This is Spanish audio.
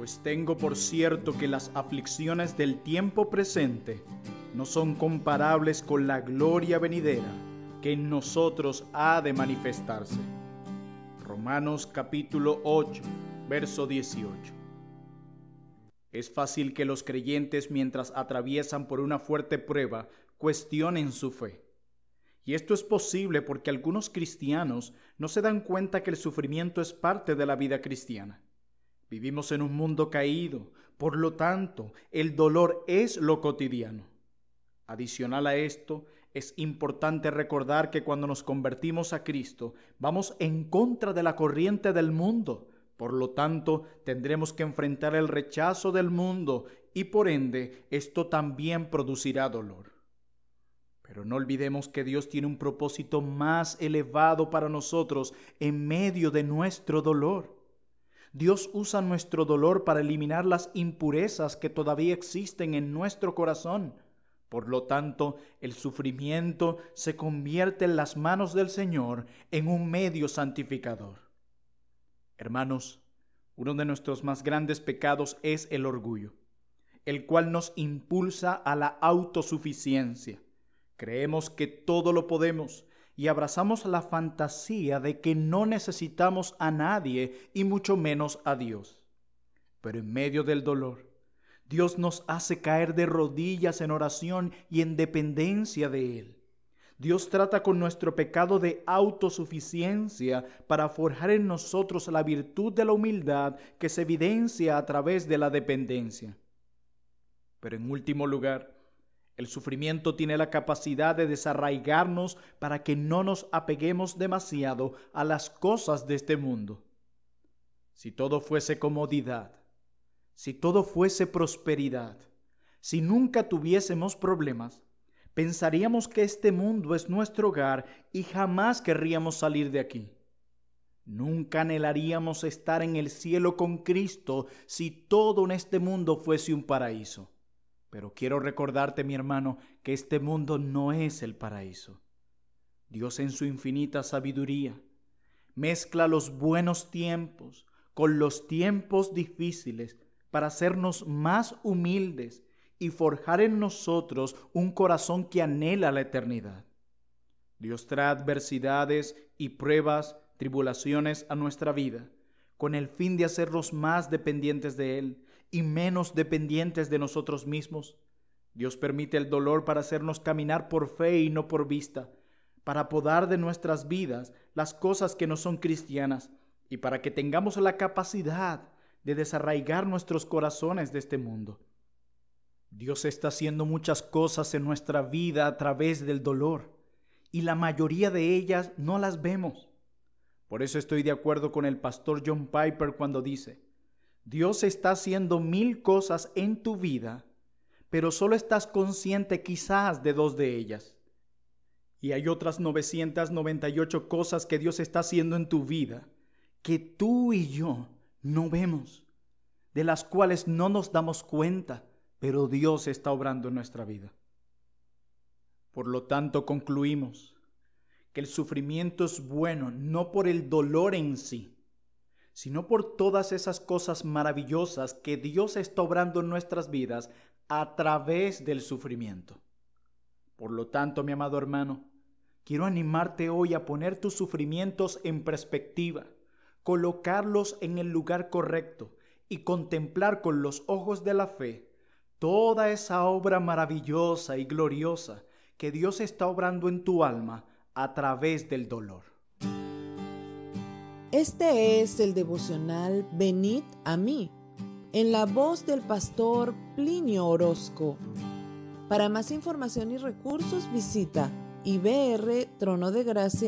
pues tengo por cierto que las aflicciones del tiempo presente no son comparables con la gloria venidera que en nosotros ha de manifestarse. Romanos capítulo 8, verso 18. Es fácil que los creyentes mientras atraviesan por una fuerte prueba cuestionen su fe. Y esto es posible porque algunos cristianos no se dan cuenta que el sufrimiento es parte de la vida cristiana. Vivimos en un mundo caído, por lo tanto, el dolor es lo cotidiano. Adicional a esto, es importante recordar que cuando nos convertimos a Cristo, vamos en contra de la corriente del mundo. Por lo tanto, tendremos que enfrentar el rechazo del mundo y por ende esto también producirá dolor. Pero no olvidemos que Dios tiene un propósito más elevado para nosotros en medio de nuestro dolor. Dios usa nuestro dolor para eliminar las impurezas que todavía existen en nuestro corazón. Por lo tanto, el sufrimiento se convierte en las manos del Señor en un medio santificador. Hermanos, uno de nuestros más grandes pecados es el orgullo, el cual nos impulsa a la autosuficiencia. Creemos que todo lo podemos, y abrazamos la fantasía de que no necesitamos a nadie y mucho menos a Dios. Pero en medio del dolor, Dios nos hace caer de rodillas en oración y en dependencia de Él. Dios trata con nuestro pecado de autosuficiencia para forjar en nosotros la virtud de la humildad que se evidencia a través de la dependencia. Pero en último lugar, el sufrimiento tiene la capacidad de desarraigarnos para que no nos apeguemos demasiado a las cosas de este mundo. Si todo fuese comodidad, si todo fuese prosperidad, si nunca tuviésemos problemas, pensaríamos que este mundo es nuestro hogar y jamás querríamos salir de aquí. Nunca anhelaríamos estar en el cielo con Cristo si todo en este mundo fuese un paraíso. Pero quiero recordarte, mi hermano, que este mundo no es el paraíso. Dios en su infinita sabiduría mezcla los buenos tiempos con los tiempos difíciles para hacernos más humildes y forjar en nosotros un corazón que anhela la eternidad. Dios trae adversidades y pruebas, tribulaciones a nuestra vida, con el fin de hacernos más dependientes de Él, y menos dependientes de nosotros mismos. Dios permite el dolor para hacernos caminar por fe y no por vista, para podar de nuestras vidas las cosas que no son cristianas y para que tengamos la capacidad de desarraigar nuestros corazones de este mundo. Dios está haciendo muchas cosas en nuestra vida a través del dolor y la mayoría de ellas no las vemos. Por eso estoy de acuerdo con el pastor John Piper cuando dice, Dios está haciendo mil cosas en tu vida, pero solo estás consciente quizás de dos de ellas. Y hay otras 998 cosas que Dios está haciendo en tu vida que tú y yo no vemos, de las cuales no nos damos cuenta, pero Dios está obrando en nuestra vida. Por lo tanto, concluimos que el sufrimiento es bueno no por el dolor en sí, sino por todas esas cosas maravillosas que Dios está obrando en nuestras vidas a través del sufrimiento. Por lo tanto, mi amado hermano, quiero animarte hoy a poner tus sufrimientos en perspectiva, colocarlos en el lugar correcto y contemplar con los ojos de la fe toda esa obra maravillosa y gloriosa que Dios está obrando en tu alma a través del dolor. Este es el devocional Venid a mí, en la voz del pastor Plinio Orozco. Para más información y recursos visita ibrtronodegracia.org.